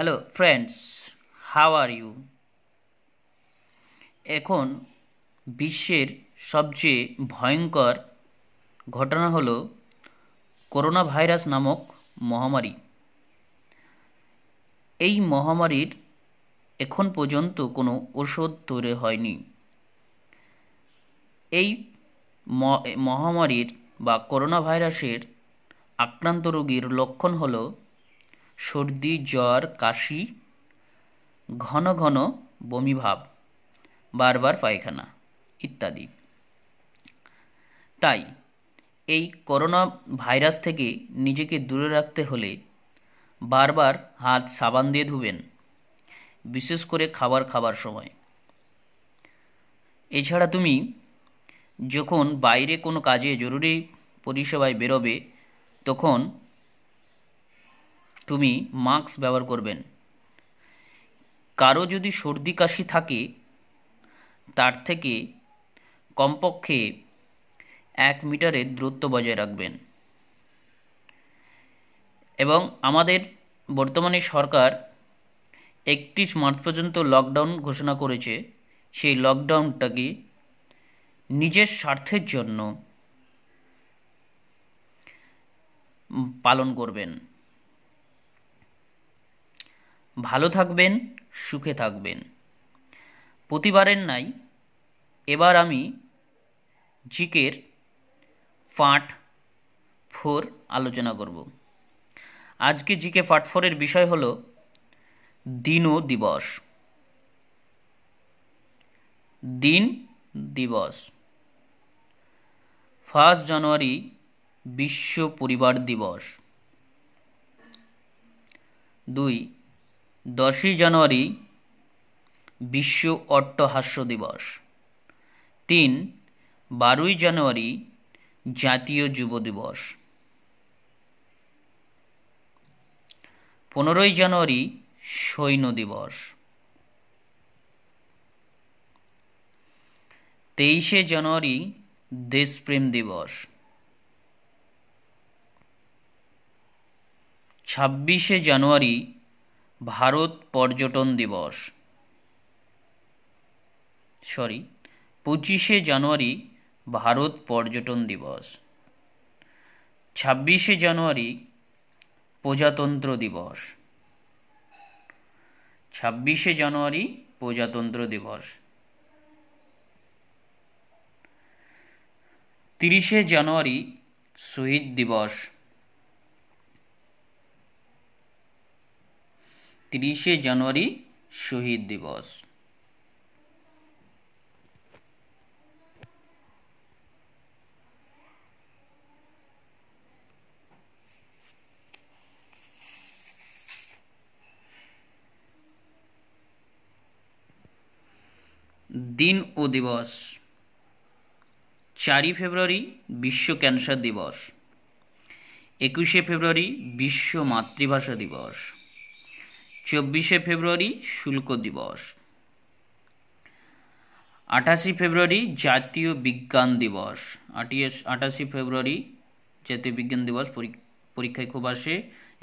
hello friends how are you এখন বিশ্বের সবচেয়ে ভয়ঙ্কর ঘটনা হলো করোনা ভাইরাস নামক মহামারী এই মহামারীর এখন পর্যন্ত কোনো ওষুধ তৈরি হয়নি এই মহামারীর বা করোনা ভাইরাসের আক্রান্ত রোগীর লক্ষণ হলো সর্দি জ্বর কাশি ঘন ঘন বমিভাব বারবার পায়খানা ইত্যাদি তাই এই করোনা ভাইরাস থেকে নিজেকে দূরে রাখতে হলে বারবার হাত সাবান দিয়ে ধুবেন বিশেষ করে খাবার খাবার সময় এছাড়া তুমি যখন বাইরে কোনো কাজে জরুরি পরিষেবায় বেরোবে তখন তুমি মাস্ক ব্যবহার করবেন কারো যদি সর্দি কাশি থাকে তার থেকে কমপক্ষে এক মিটারের দূরত্ব বজায় রাখবেন এবং আমাদের বর্তমানে সরকার একত্রিশ মার্চ পর্যন্ত লকডাউন ঘোষণা করেছে সেই লকডাউনটাকে নিজের স্বার্থের জন্য পালন করবেন ভালো থাকবেন সুখে থাকবেন প্রতিবারের নাই এবার আমি জিকের পাঠ ফোর আলোচনা করব আজকে জিকে পার্ট ফোরের বিষয় হল দিন ও দিবস দিন দিবস ফার্স্ট জানুয়ারি বিশ্ব পরিবার দিবস দুই দশই জানুয়ারি বিশ্ব অট্টহাস্য দিবস তিন বারোই জানুয়ারি জাতীয় যুব দিবস পনেরোই জানুয়ারি সৈন্য দিবস তেইশে জানুয়ারি দেশপ্রেম দিবস ছাব্বিশে জানুয়ারি ভারত পর্যটন দিবস সরি পঁচিশে জানুয়ারি ভারত পর্যটন দিবস ছাব্বিশে জানুয়ারি প্রজাতন্ত্র দিবস ছাব্বিশে জানুয়ারি প্রজাতন্ত্র দিবস তিরিশে জানুয়ারি শহীদ দিবস তিরিশে জানুয়ারি শহীদ দিবস দিন ও দিবস চারই ফেব্রুয়ারি বিশ্ব ক্যান্সার দিবস একুশে ফেব্রুয়ারি বিশ্ব মাতৃভাষা দিবস চব্বিশে ফেব্রুয়ারি শুল্ক দিবস আঠাশি ফেব্রুয়ারি জাতীয় বিজ্ঞান দিবস আঠাশে ফেব্রুয়ারি জাতীয় বিজ্ঞান দিবস পরীক্ষায় খুব আসে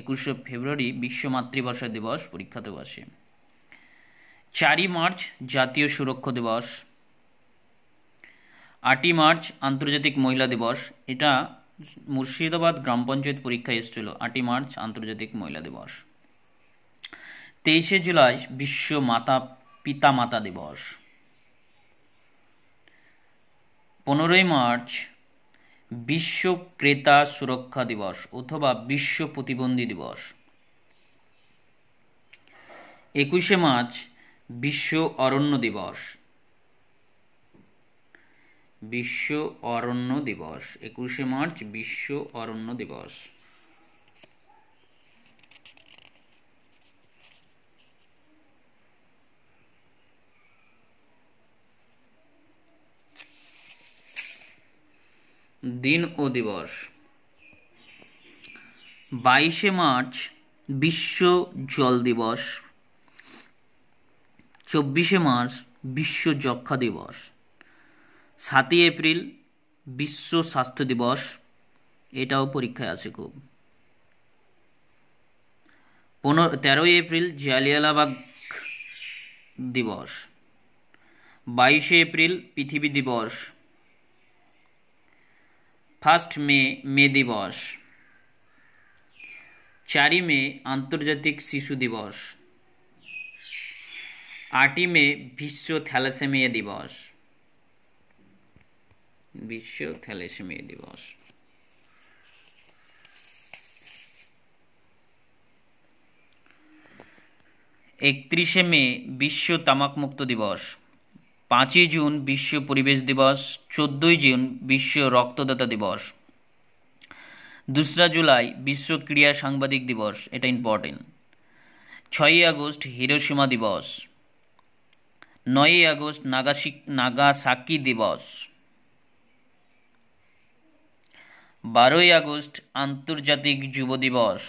একুশে ফেব্রুয়ারি বিশ্ব মাতৃভাষা দিবস পরীক্ষাতেও আসে চারই মার্চ জাতীয় সুরক্ষা দিবস আটই মার্চ আন্তর্জাতিক মহিলা দিবস এটা মুর্শিদাবাদ গ্রাম পঞ্চায়েত পরীক্ষায় এসেছিল আটই মার্চ আন্তর্জাতিক মহিলা দিবস তেইশে জুলাই বিশ্ব মাতা পিতামাতা দিবস পনেরোই মার্চ বিশ্ব ক্রেতা সুরক্ষা দিবস অথবা বিশ্ব প্রতিবন্ধী দিবস একুশে মার্চ বিশ্ব অরণ্য দিবস বিশ্ব অরণ্য দিবস একুশে মার্চ বিশ্ব অরণ্য দিবস দিন ও দিবস বাইশে মার্চ বিশ্ব জল দিবস চব্বিশে মার্চ বিশ্ব যক্ষা দিবস সাতই এপ্রিল বিশ্ব স্বাস্থ্য দিবস এটাও পরীক্ষায় আছে খুব পনেরো তেরোই এপ্রিল জালিয়ালাবাগ দিবস বাইশে এপ্রিল পৃথিবী দিবস ফার্স্ট মে মে দিবস চারই মে আন্তর্জাতিক শিশু দিবস আটই মে বিশ্ব থ্যালাসেমিয়া দিবস বিশ্ব থ্যালাসেমিয়া দিবস একত্রিশে মে বিশ্ব তামাকমুক্ত দিবস পাঁচই জুন বিশ্ব পরিবেশ দিবস চোদ্দই জুন বিশ্ব রক্তদাতা দিবস দোসরা জুলাই বিশ্ব ক্রীড়া সাংবাদিক দিবস এটা ইম্পর্টেন্ট ছয়ই আগস্ট হিরোসীমা দিবস নয়ই আগস্ট নাগাসি নাগাসাকি দিবস বারোই আগস্ট আন্তর্জাতিক যুব দিবস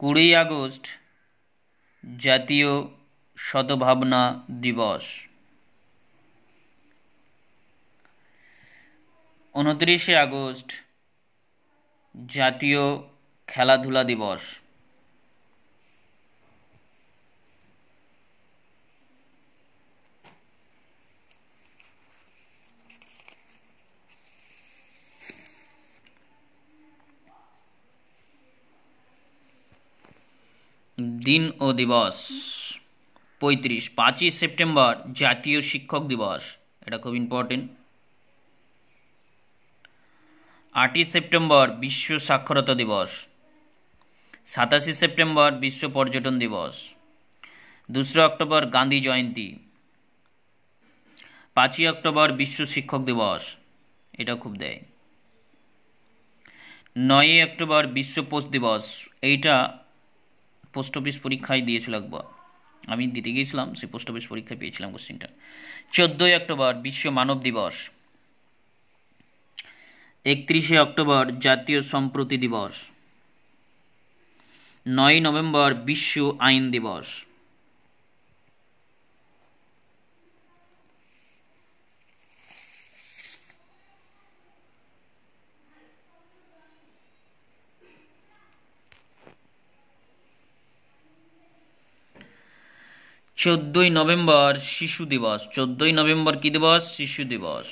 কুড়ি আগস্ট জাতীয় সদভাবনা দিবস উনত্রিশে আগস্ট জাতীয় খেলাধুলা দিবস দিন ও দিবস পঁয়ত্রিশ পাঁচই সেপ্টেম্বর জাতীয় শিক্ষক দিবস এটা খুব ইম্পর্টেন্ট আটই সেপ্টেম্বর বিশ্ব সাক্ষরতা দিবস সাতাশে সেপ্টেম্বর বিশ্ব পর্যটন দিবস দোসরা অক্টোবর গান্ধী জয়ন্তী পাঁচই অক্টোবর বিশ্ব শিক্ষক দিবস এটা খুব দেয় নয়ই অক্টোবর বিশ্ব পোস্ট দিবস এইটা পোস্ট অফিস পরীক্ষায় দিয়েছিল একবার আমি দিতে গিয়েছিলাম সেই পোস্ট অফিস পরীক্ষায় পেয়েছিলাম কোশ্চেনটা চোদ্দোই অক্টোবর বিশ্ব মানব দিবস একত্রিশে অক্টোবর জাতীয় সম্প্রতি দিবস নয় নভেম্বর বিশ্ব আইন দিবস চোদ্দোই নভেম্বর শিশু দিবস চোদ্দই নভেম্বর কী দিবস শিশু দিবস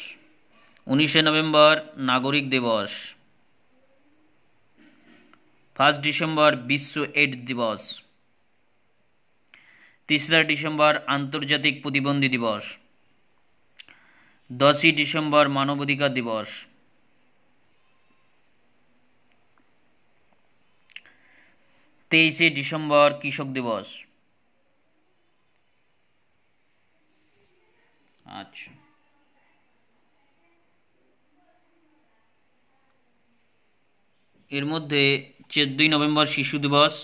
উনিশে নভেম্বর নাগরিক দিবস ফার্স্ট ডিসেম্বর বিশ্ব এইডস দিবস তিসরা ডিসেম্বর আন্তর্জাতিক প্রতিবন্ধী দিবস দশই ডিসেম্বর মানবাধিকার দিবস তেইশে ডিসেম্বর কৃষক দিবস আচ্ছা এর মধ্যে চোদ্দই নভেম্বর শিশু দিবস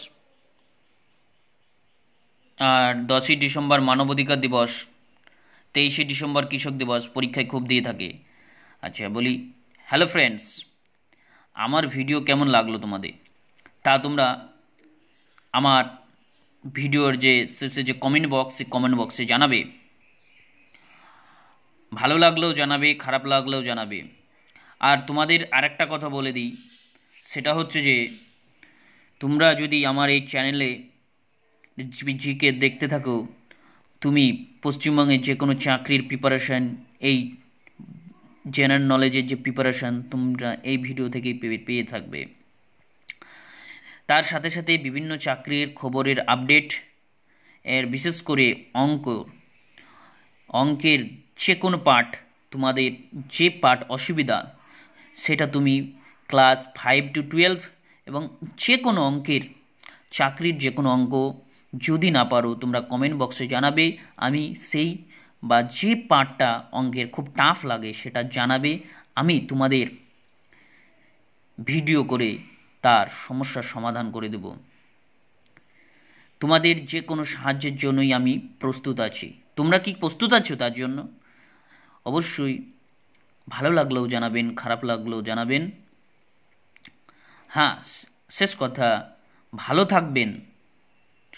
আর দশই ডিসেম্বর মানবাধিকার দিবস তেইশে ডিসেম্বর কৃষক দিবস পরীক্ষায় খুব দিয়ে থাকে আচ্ছা বলি হ্যালো ফ্রেন্ডস আমার ভিডিও কেমন লাগলো তোমাদের তা তোমরা আমার ভিডিওর যে শেষে যে কমেন্ট বক্স সেই কমেন্ট বক্সে জানাবে ভালো লাগলেও জানাবে খারাপ লাগলেও জানাবে আর তোমাদের আরেকটা কথা বলে দিই সেটা হচ্ছে যে তোমরা যদি আমার এই চ্যানেলে জিকে দেখতে থাকো তুমি পশ্চিমবঙ্গের যে কোনো চাকরির প্রিপারেশান এই জেনারেল নলেজের যে প্রিপারেশান তোমরা এই ভিডিও থেকেই পেয়ে থাকবে তার সাথে সাথে বিভিন্ন চাকরির খবরের আপডেট এর বিশেষ করে অঙ্ক অঙ্কের যে কোনো পার্ট তোমাদের যে পার্ট অসুবিধা সেটা তুমি ক্লাস ফাইভ টু টুয়েলভ এবং যে কোনো অঙ্কের চাকরির যে কোনো অঙ্ক যদি না পারো তোমরা কমেন্ট বক্সে জানাবে আমি সেই বা যে পার্টটা অঙ্কের খুব টাফ লাগে সেটা জানাবে আমি তোমাদের ভিডিও করে তার সমস্যার সমাধান করে দেব তোমাদের যে কোনো সাহায্যের জন্যই আমি প্রস্তুত আছি তোমরা কি প্রস্তুত আছো তার জন্য অবশ্যই ভালো লাগলেও জানাবেন খারাপ লাগলেও জানাবেন হ্যাঁ শেষ কথা ভালো থাকবেন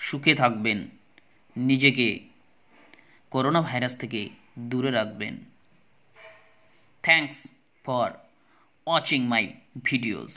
সুখে থাকবেন নিজেকে করোনা ভাইরাস থেকে দূরে রাখবেন thanks for watching my videos